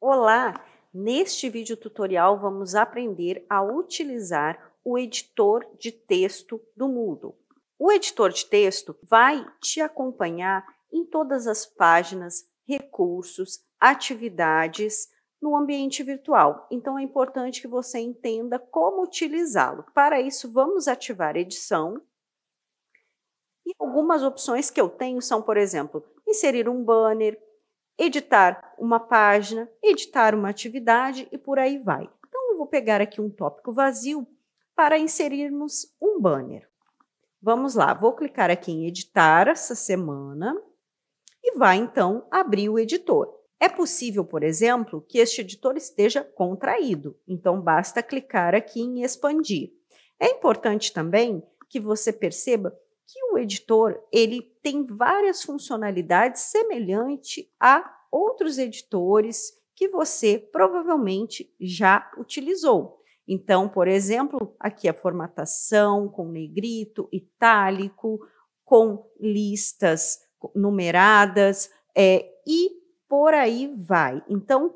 Olá! Neste vídeo tutorial vamos aprender a utilizar o editor de texto do Moodle. O editor de texto vai te acompanhar em todas as páginas, recursos, atividades no ambiente virtual. Então é importante que você entenda como utilizá-lo. Para isso, vamos ativar edição. E algumas opções que eu tenho são, por exemplo, inserir um banner, editar uma página, editar uma atividade e por aí vai. Então, eu vou pegar aqui um tópico vazio para inserirmos um banner. Vamos lá, vou clicar aqui em editar essa semana e vai então abrir o editor. É possível, por exemplo, que este editor esteja contraído, então basta clicar aqui em expandir. É importante também que você perceba que o editor ele tem várias funcionalidades semelhante a outros editores que você provavelmente já utilizou. Então, por exemplo, aqui a formatação com negrito, itálico, com listas numeradas é, e por aí vai. Então,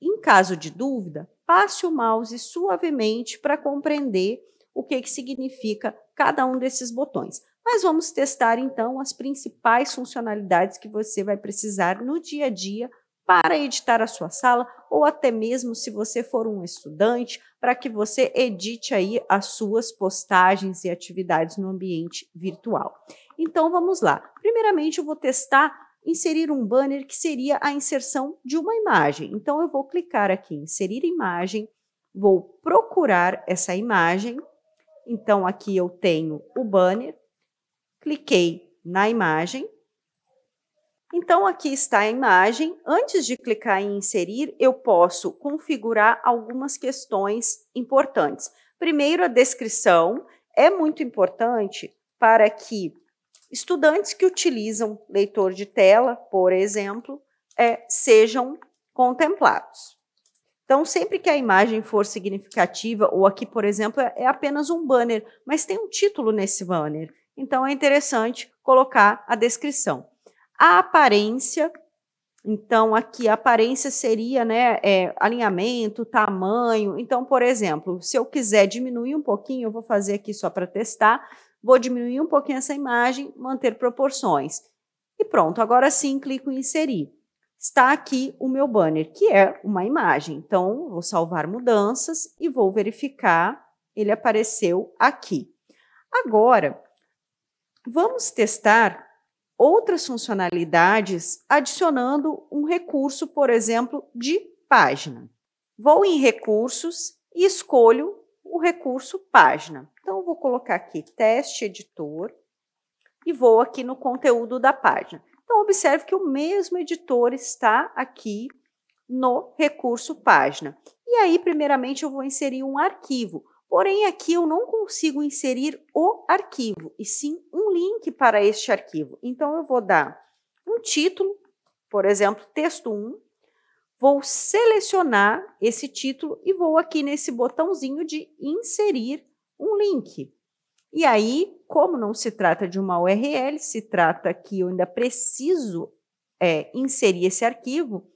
em caso de dúvida, passe o mouse suavemente para compreender o que, que significa cada um desses botões. Mas vamos testar então as principais funcionalidades que você vai precisar no dia a dia para editar a sua sala ou até mesmo se você for um estudante, para que você edite aí as suas postagens e atividades no ambiente virtual. Então vamos lá. Primeiramente eu vou testar inserir um banner que seria a inserção de uma imagem. Então eu vou clicar aqui em inserir imagem, vou procurar essa imagem. Então aqui eu tenho o banner cliquei na imagem. Então, aqui está a imagem. Antes de clicar em inserir, eu posso configurar algumas questões importantes. Primeiro, a descrição é muito importante para que estudantes que utilizam leitor de tela, por exemplo, é, sejam contemplados. Então, sempre que a imagem for significativa, ou aqui, por exemplo, é, é apenas um banner, mas tem um título nesse banner. Então é interessante colocar a descrição. A aparência, então aqui a aparência seria né, é, alinhamento, tamanho. Então, por exemplo, se eu quiser diminuir um pouquinho, eu vou fazer aqui só para testar, vou diminuir um pouquinho essa imagem, manter proporções. E pronto, agora sim clico em inserir. Está aqui o meu banner, que é uma imagem. Então, vou salvar mudanças e vou verificar. Ele apareceu aqui. Agora, vamos testar outras funcionalidades adicionando um recurso, por exemplo, de página. Vou em recursos e escolho o recurso página. Então, vou colocar aqui teste editor e vou aqui no conteúdo da página. Então, observe que o mesmo editor está aqui no recurso página. E aí, primeiramente, eu vou inserir um arquivo, Porém, aqui eu não consigo inserir o arquivo, e sim um link para este arquivo. Então, eu vou dar um título, por exemplo, texto 1, vou selecionar esse título e vou aqui nesse botãozinho de inserir um link. E aí, como não se trata de uma URL, se trata que eu ainda preciso é, inserir esse arquivo,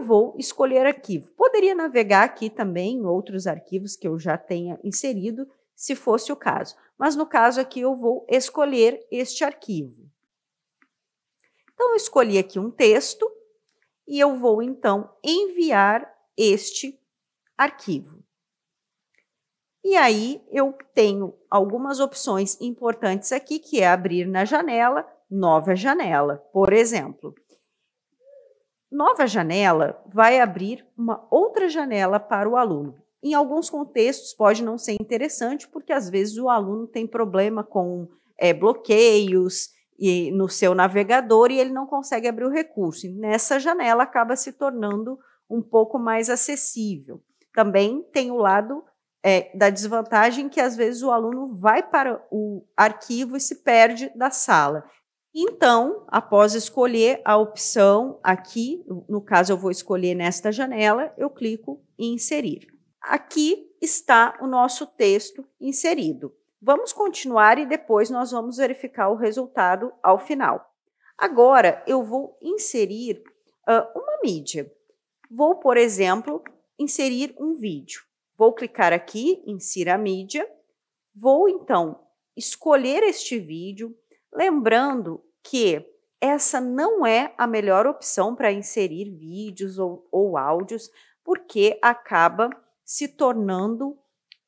vou escolher arquivo. Poderia navegar aqui também em outros arquivos que eu já tenha inserido, se fosse o caso. Mas no caso aqui eu vou escolher este arquivo. Então eu escolhi aqui um texto e eu vou então enviar este arquivo. E aí eu tenho algumas opções importantes aqui, que é abrir na janela, nova janela, por exemplo nova janela vai abrir uma outra janela para o aluno. Em alguns contextos pode não ser interessante, porque às vezes o aluno tem problema com é, bloqueios e, no seu navegador e ele não consegue abrir o recurso. E nessa janela acaba se tornando um pouco mais acessível. Também tem o lado é, da desvantagem que às vezes o aluno vai para o arquivo e se perde da sala. Então, após escolher a opção aqui, no caso eu vou escolher nesta janela, eu clico em inserir. Aqui está o nosso texto inserido. Vamos continuar e depois nós vamos verificar o resultado ao final. Agora eu vou inserir uh, uma mídia. Vou, por exemplo, inserir um vídeo. Vou clicar aqui, insira a mídia. Vou então escolher este vídeo Lembrando que essa não é a melhor opção para inserir vídeos ou, ou, áudios, porque acaba se tornando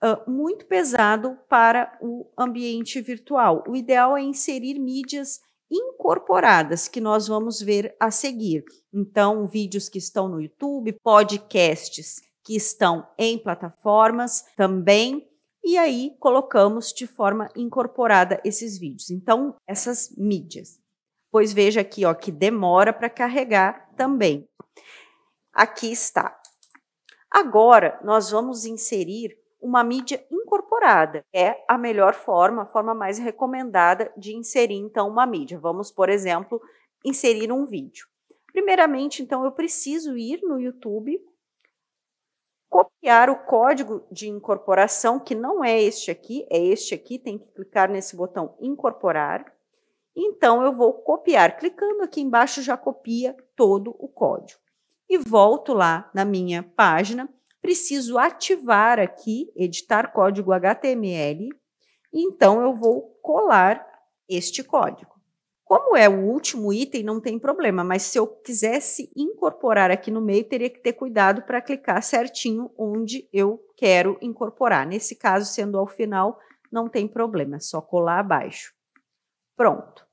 uh, muito pesado para o ambiente virtual. O ideal é inserir mídias incorporadas, que nós vamos ver a seguir. Então, vídeos que estão no YouTube, podcasts que estão em plataformas também e aí colocamos de forma incorporada esses vídeos. Então, essas mídias. Pois veja aqui, ó, que demora para carregar também. Aqui está. Agora, nós vamos inserir uma mídia incorporada. É a melhor forma, a forma mais recomendada de inserir, então, uma mídia. Vamos, por exemplo, inserir um vídeo. Primeiramente, então, eu preciso ir no YouTube copiar o código de incorporação, que não é este aqui, é este aqui, tem que clicar nesse botão incorporar. Então, eu vou copiar. Clicando aqui embaixo, já copia todo o código. E volto lá na minha página. Preciso ativar aqui, editar código HTML. Então, eu vou colar este código. Como é o último item, não tem problema, mas se eu quisesse incorporar aqui no meio, teria que ter cuidado para clicar certinho onde eu quero incorporar. Nesse caso, sendo ao final, não tem problema, é só colar abaixo. Pronto.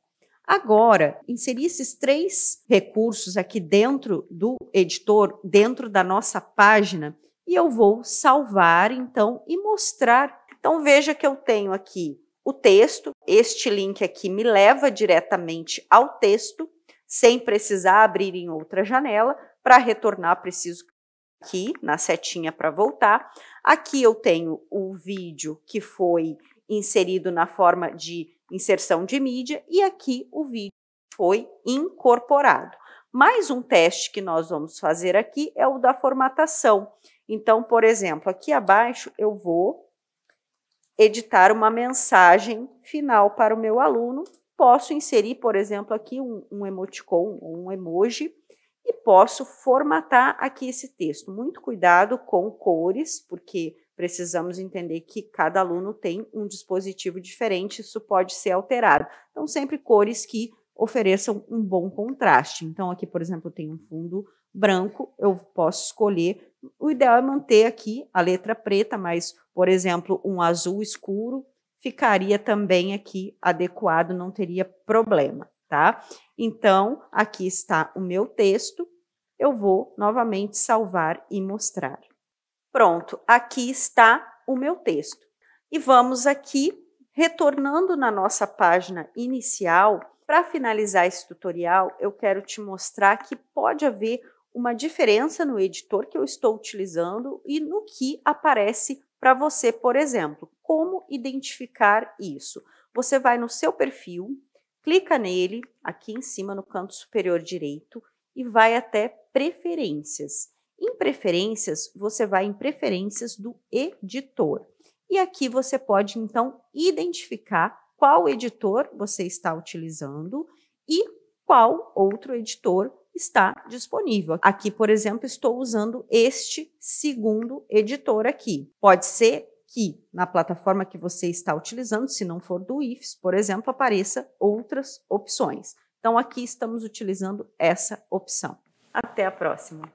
Agora, inserir esses três recursos aqui dentro do editor, dentro da nossa página, e eu vou salvar, então, e mostrar. Então, veja que eu tenho aqui o texto. Este link aqui me leva diretamente ao texto, sem precisar abrir em outra janela. Para retornar, preciso aqui na setinha para voltar. Aqui eu tenho o vídeo que foi inserido na forma de inserção de mídia e aqui o vídeo foi incorporado. Mais um teste que nós vamos fazer aqui é o da formatação. Então, por exemplo, aqui abaixo eu vou editar uma mensagem final para o meu aluno. Posso inserir, por exemplo, aqui um, um emoticon ou um emoji e posso formatar aqui esse texto. Muito cuidado com cores, porque precisamos entender que cada aluno tem um dispositivo diferente, isso pode ser alterado. Então, sempre cores que ofereçam um bom contraste. Então, aqui, por exemplo, tem um fundo branco, eu posso escolher o ideal é manter aqui a letra preta, mas, por exemplo, um azul escuro ficaria também aqui adequado, não teria problema, tá? Então, aqui está o meu texto, eu vou novamente salvar e mostrar. Pronto, aqui está o meu texto. E vamos aqui, retornando na nossa página inicial, para finalizar esse tutorial, eu quero te mostrar que pode haver uma diferença no editor que eu estou utilizando e no que aparece para você, por exemplo. Como identificar isso? Você vai no seu perfil, clica nele, aqui em cima no canto superior direito, e vai até Preferências. Em Preferências, você vai em Preferências do editor. E aqui você pode, então, identificar qual editor você está utilizando e qual outro editor está disponível. Aqui, por exemplo, estou usando este segundo editor aqui. Pode ser que na plataforma que você está utilizando, se não for do IFES, por exemplo, apareça outras opções. Então aqui estamos utilizando essa opção. Até a próxima.